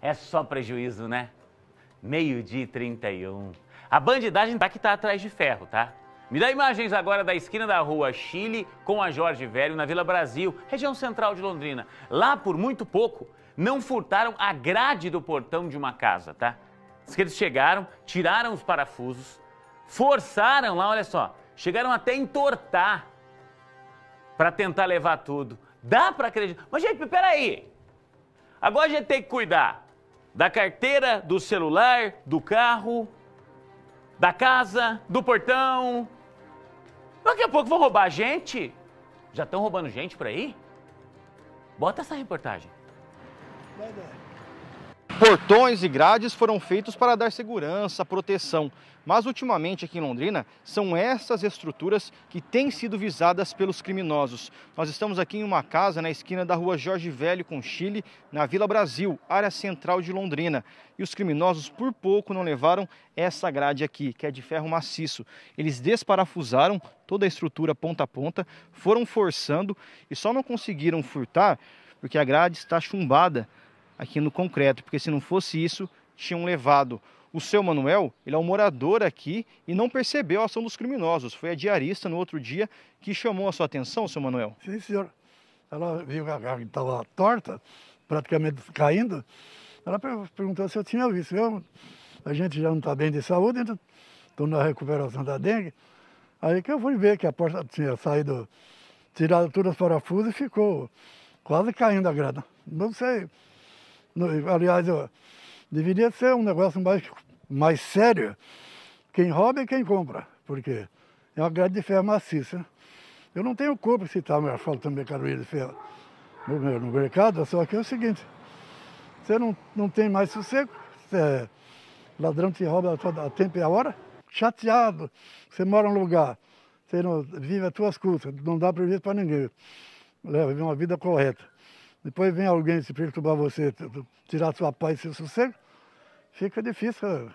É só prejuízo, né? Meio-dia e 31. A bandidagem tá que tá atrás de ferro, tá? Me dá imagens agora da esquina da rua Chile com a Jorge Velho, na Vila Brasil, região central de Londrina. Lá, por muito pouco, não furtaram a grade do portão de uma casa, tá? Diz que eles chegaram, tiraram os parafusos, forçaram lá, olha só, chegaram até a entortar para tentar levar tudo. Dá para acreditar. Mas, gente, peraí. Agora a gente tem que cuidar da carteira, do celular, do carro, da casa, do portão. Daqui a pouco vão roubar a gente. Já estão roubando gente por aí? Bota essa reportagem. Vai dar. Portões e grades foram feitos para dar segurança, proteção, mas ultimamente aqui em Londrina são essas estruturas que têm sido visadas pelos criminosos. Nós estamos aqui em uma casa na esquina da rua Jorge Velho com Chile, na Vila Brasil, área central de Londrina. E os criminosos por pouco não levaram essa grade aqui, que é de ferro maciço. Eles desparafusaram toda a estrutura ponta a ponta, foram forçando e só não conseguiram furtar porque a grade está chumbada aqui no concreto, porque se não fosse isso, tinham levado. O seu Manuel, ele é um morador aqui e não percebeu a ação dos criminosos. Foi a diarista no outro dia que chamou a sua atenção, seu Manuel? Sim, senhor. Ela viu que a estava torta, praticamente caindo. Ela perguntou se eu tinha visto. Eu, a gente já não está bem de saúde, estou na recuperação da dengue. Aí que eu fui ver que a porta tinha saído, tirado todos os parafusos e ficou quase caindo a grada. Não sei Aliás, deveria ser um negócio mais, mais sério. Quem rouba e é quem compra, porque é uma grade de ferro maciça. Eu não tenho corpo se está faltando mercadoria de ferro é no, no mercado, só que é o seguinte, você não, não tem mais sossego, é ladrão te rouba a tempo e a hora, chateado, você mora num um lugar, você não vive as tuas custas, não dá prejuízo para ninguém. Leva uma vida correta. Depois vem alguém se perturbar você, tirar sua paz e seu sossego, fica difícil.